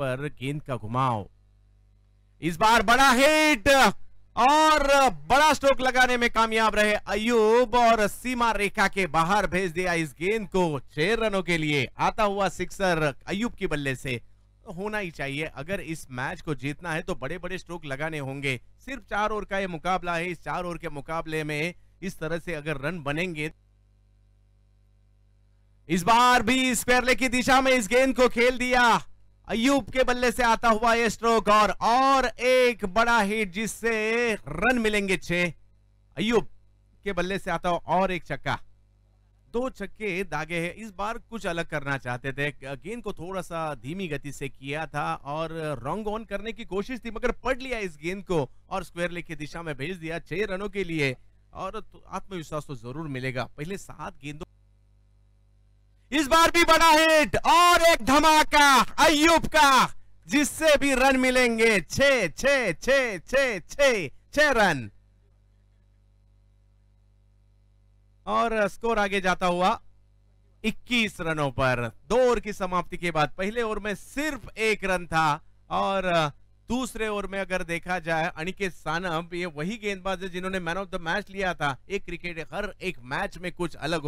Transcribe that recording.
पर गेंद का घुमाव इस बार बड़ा हिट और बड़ा स्ट्रोक लगाने में कामयाब रहे अयूब और सीमा रेखा के बाहर भेज दिया इस गेंद को छह रनों के लिए आता हुआ सिक्सर अयूब की बल्ले से होना ही चाहिए अगर इस मैच को जीतना है तो बड़े बड़े स्ट्रोक लगाने होंगे सिर्फ चार ओवर का यह मुकाबला है इस चार ओवर के मुकाबले में इस तरह से अगर रन बनेंगे इस बार भी स्क्वायर लेग की दिशा में इस गेंद को खेल दिया अयूब के बल्ले से आता हुआ ये स्ट्रोक और और एक बड़ा हिट जिससे रन मिलेंगे छे अयूब के बल्ले से आता हुआ और एक छक्का दो छक्के दागे हैं इस बार कुछ अलग करना चाहते थे गेंद को थोड़ा सा धीमी गति से किया था और रॉन्ग ऑन करने की कोशिश थी मगर पढ़ लिया इस गेंद को और स्क्वायर लेग की दिशा में भेज दिया छह रनों के लिए और तो आत्मविश्वास तो जरूर मिलेगा पहले सात गेंदों इस बार भी बड़ा हिट और एक धमाका अयुब का जिससे भी रन मिलेंगे छे छे छे छे छे छे रन और स्कोर आगे जाता हुआ 21 रनों पर दो ओवर की समाप्ति के बाद पहले ओवर में सिर्फ एक रन था और दूसरे ओवर में अगर देखा जाए अनिकेत सानम ये वही गेंदबाज है जिन्होंने मैन ऑफ द मैच लिया था एक क्रिकेट हर एक मैच में कुछ अलग हो